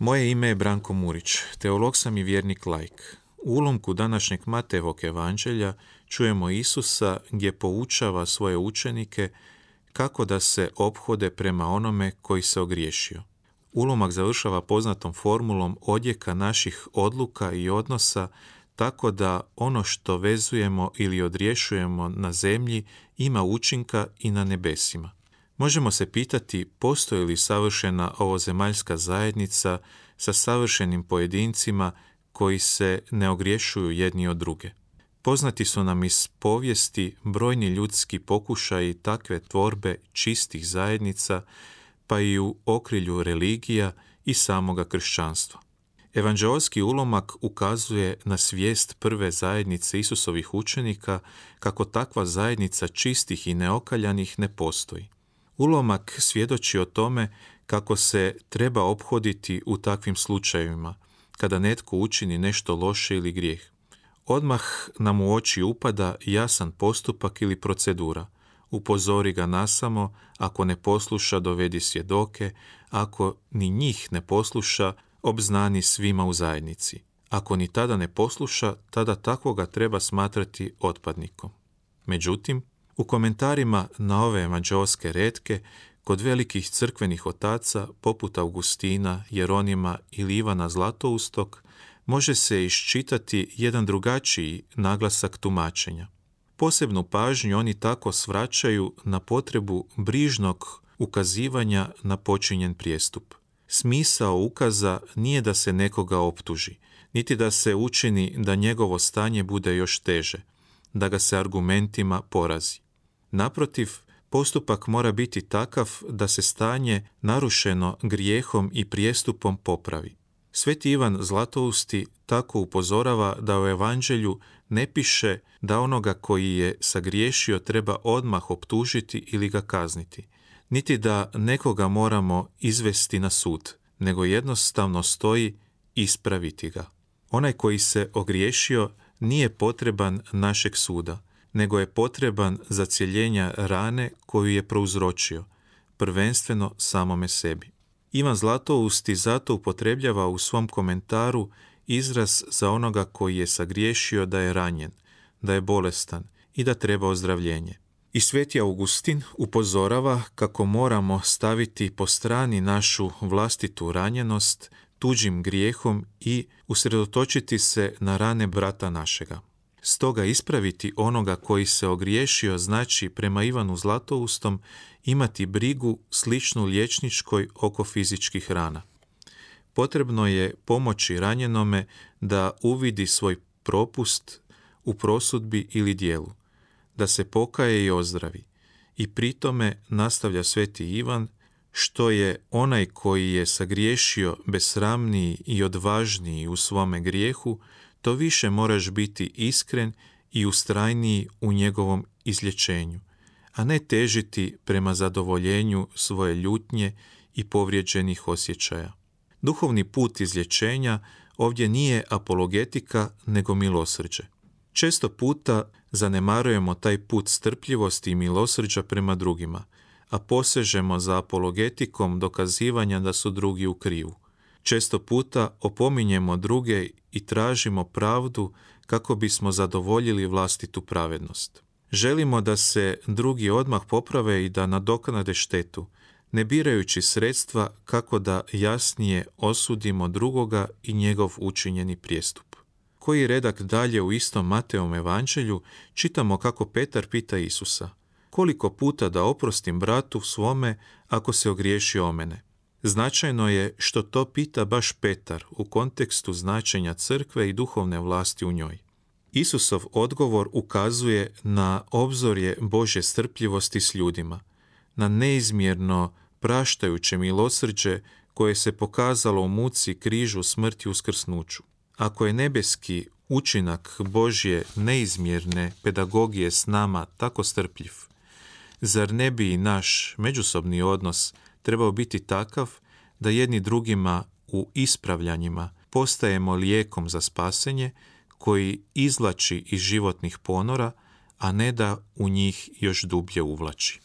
Moje ime je Branko Murić, teolog sam i vjernik lajk. U ulomku današnjeg Matevog evanđelja čujemo Isusa gdje poučava svoje učenike kako da se ophode prema onome koji se ogriješio. Ulomak završava poznatom formulom odjeka naših odluka i odnosa tako da ono što vezujemo ili odriješujemo na zemlji ima učinka i na nebesima možemo se pitati postoji li savršena ovozemaljska zajednica sa savršenim pojedincima koji se ne ogriješuju jedni od druge. Poznati su nam iz povijesti brojni ljudski pokušaji takve tvorbe čistih zajednica, pa i u okrilju religija i samoga kršćanstva. evanđeoski ulomak ukazuje na svijest prve zajednice Isusovih učenika kako takva zajednica čistih i neokaljanih ne postoji. Ulomak svjedoči o tome kako se treba ophoditi u takvim slučajevima, kada netko učini nešto loše ili grijeh. Odmah nam u oči upada jasan postupak ili procedura. Upozori ga nasamo, ako ne posluša dovedi svjedoke, ako ni njih ne posluša, obznani svima u zajednici. Ako ni tada ne posluša, tada takvoga treba smatrati otpadnikom. Međutim, u komentarima na ove mađovske redke kod velikih crkvenih otaca poput Augustina, Jeronima ili Ivana Zlatoustok može se iščitati jedan drugačiji naglasak tumačenja. Posebnu pažnju oni tako svraćaju na potrebu brižnog ukazivanja na počinjen prijestup. Smisao ukaza nije da se nekoga optuži, niti da se učini da njegovo stanje bude još teže, da ga se argumentima porazi. Naprotiv, postupak mora biti takav da se stanje narušeno grijehom i prijestupom popravi. Sveti Ivan Zlatousti tako upozorava da u Evanđelju ne piše da onoga koji je sagriješio treba odmah optužiti ili ga kazniti, niti da nekoga moramo izvesti na sud, nego jednostavno stoji ispraviti ga. Onaj koji se ogriješio nije potreban našeg suda, nego je potreban za cijeljenja rane koju je prouzročio, prvenstveno samome sebi. Ivan Zlatousti zato upotrebljava u svom komentaru izraz za onoga koji je sagriješio da je ranjen, da je bolestan i da treba ozdravljenje. I sveti Augustin upozorava kako moramo staviti po strani našu vlastitu ranjenost tuđim grijehom i usredotočiti se na rane brata našega. Stoga ispraviti onoga koji se ogriješio znači prema Ivanu Zlatoustom imati brigu sličnu liječničkoj oko fizičkih rana. Potrebno je pomoći ranjenome da uvidi svoj propust u prosudbi ili dijelu, da se pokaje i ozdravi. I pritome nastavlja sveti Ivan što je onaj koji je sagriješio besramniji i odvažniji u svome grijehu, to više moraš biti iskren i ustrajniji u njegovom izlječenju, a ne težiti prema zadovoljenju svoje ljutnje i povrijeđenih osjećaja. Duhovni put izlječenja ovdje nije apologetika nego milosrđe. Često puta zanemarujemo taj put strpljivosti i milosrđa prema drugima, a posežemo za apologetikom dokazivanja da su drugi u krivu. Često puta opominjemo druge i tražimo pravdu kako bismo zadovoljili vlastitu pravednost. Želimo da se drugi odmah poprave i da nadoknade štetu, ne birajući sredstva kako da jasnije osudimo drugoga i njegov učinjeni prijestup. Koji redak dalje u istom Mateom evanđelju čitamo kako Petar pita Isusa koliko puta da oprostim bratu svome ako se ogriješi o mene. Značajno je što to pita baš Petar u kontekstu značenja crkve i duhovne vlasti u njoj. Isusov odgovor ukazuje na obzorje Bože strpljivosti s ljudima, na neizmjerno praštajuće milosrđe koje se pokazalo u muci, križu, smrti, uskrsnuću. Ako je nebeski učinak Božje neizmjerne pedagogije s nama tako strpljiv, zar ne bi i naš međusobni odnos – trebao biti takav da jedni drugima u ispravljanjima postajemo lijekom za spasenje koji izlači iz životnih ponora, a ne da u njih još dublje uvlači.